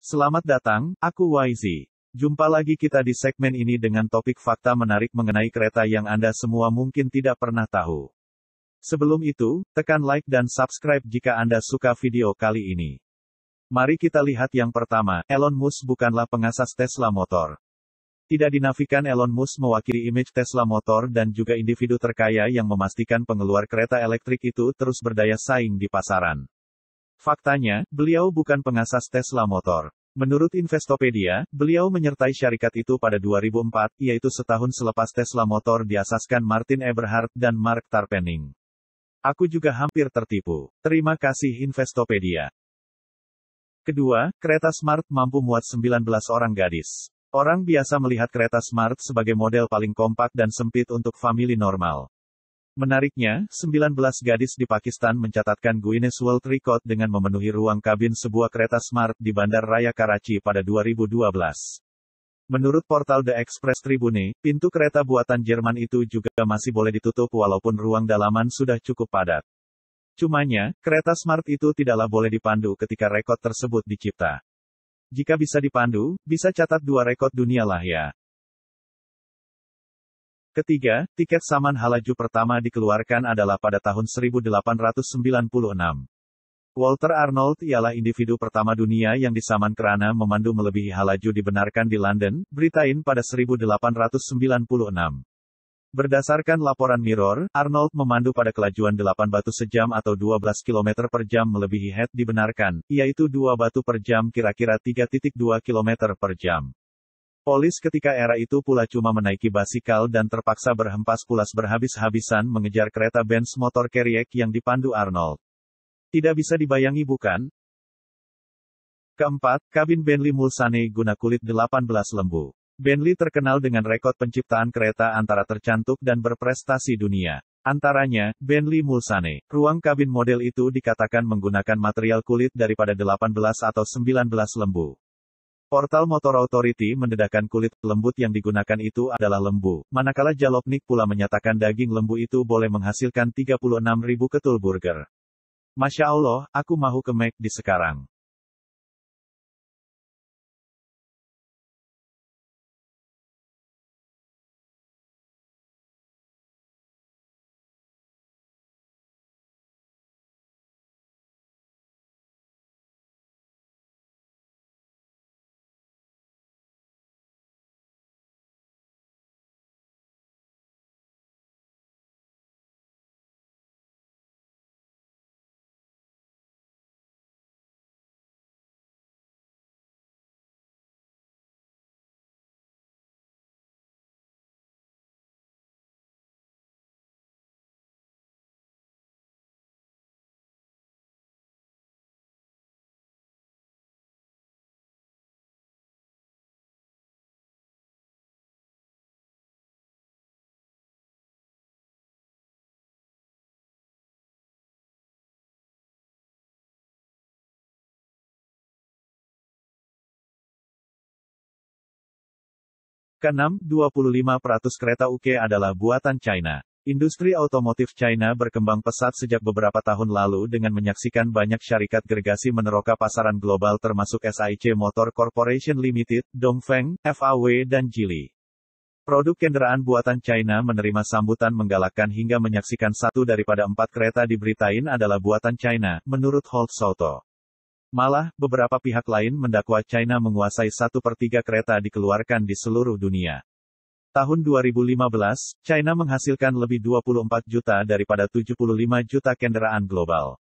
Selamat datang, aku YZ. Jumpa lagi kita di segmen ini dengan topik fakta menarik mengenai kereta yang Anda semua mungkin tidak pernah tahu. Sebelum itu, tekan like dan subscribe jika Anda suka video kali ini. Mari kita lihat yang pertama, Elon Musk bukanlah pengasas Tesla motor. Tidak dinafikan Elon Musk mewakili image Tesla motor dan juga individu terkaya yang memastikan pengeluar kereta elektrik itu terus berdaya saing di pasaran. Faktanya, beliau bukan pengasas Tesla motor. Menurut Investopedia, beliau menyertai syarikat itu pada 2004, yaitu setahun selepas Tesla motor diasaskan Martin Eberhard dan Mark Tarpenning. Aku juga hampir tertipu. Terima kasih Investopedia. Kedua, kereta smart mampu muat 19 orang gadis. Orang biasa melihat kereta smart sebagai model paling kompak dan sempit untuk famili normal. Menariknya, 19 gadis di Pakistan mencatatkan Guinness World Record dengan memenuhi ruang kabin sebuah kereta Smart di Bandar Raya Karachi pada 2012. Menurut portal The Express Tribune, pintu kereta buatan Jerman itu juga masih boleh ditutup walaupun ruang dalaman sudah cukup padat. Cumanya, kereta Smart itu tidaklah boleh dipandu ketika rekor tersebut dicipta. Jika bisa dipandu, bisa catat dua rekor dunia lah ya. Ketiga, tiket Saman Halaju pertama dikeluarkan adalah pada tahun 1896. Walter Arnold ialah individu pertama dunia yang disaman kerana memandu melebihi halaju dibenarkan di London, Britain pada 1896. Berdasarkan laporan Mirror, Arnold memandu pada kelajuan 8 batu sejam atau 12 km per jam melebihi head dibenarkan, yaitu 2 batu per jam kira-kira 3.2 km per jam. Polis ketika era itu pula cuma menaiki basikal dan terpaksa berhempas pulas berhabis-habisan mengejar kereta Benz motor Carrier yang dipandu Arnold. Tidak bisa dibayangi bukan? Keempat, kabin Bentley Mulsanne guna kulit 18 lembu. Bentley terkenal dengan rekor penciptaan kereta antara tercantuk dan berprestasi dunia. Antaranya, Bentley Mulsanne. Ruang kabin model itu dikatakan menggunakan material kulit daripada 18 atau 19 lembu. Portal Motor Authority mendedahkan kulit lembut yang digunakan itu adalah lembu. Manakala Jalopnik pula menyatakan daging lembu itu boleh menghasilkan 36.000 ketul burger. Masya Allah, aku mau ke di sekarang. Ke-6, 25% kereta UK adalah buatan China. Industri otomotif China berkembang pesat sejak beberapa tahun lalu dengan menyaksikan banyak syarikat gergasi meneroka pasaran global termasuk SIC Motor Corporation Limited, Dongfeng, FAW dan Geely. Produk kendaraan buatan China menerima sambutan menggalakkan hingga menyaksikan satu daripada empat kereta diberitain adalah buatan China, menurut Holt Soto. Malah, beberapa pihak lain mendakwa China menguasai satu per tiga kereta dikeluarkan di seluruh dunia. Tahun 2015, China menghasilkan lebih 24 juta daripada 75 juta kendaraan global.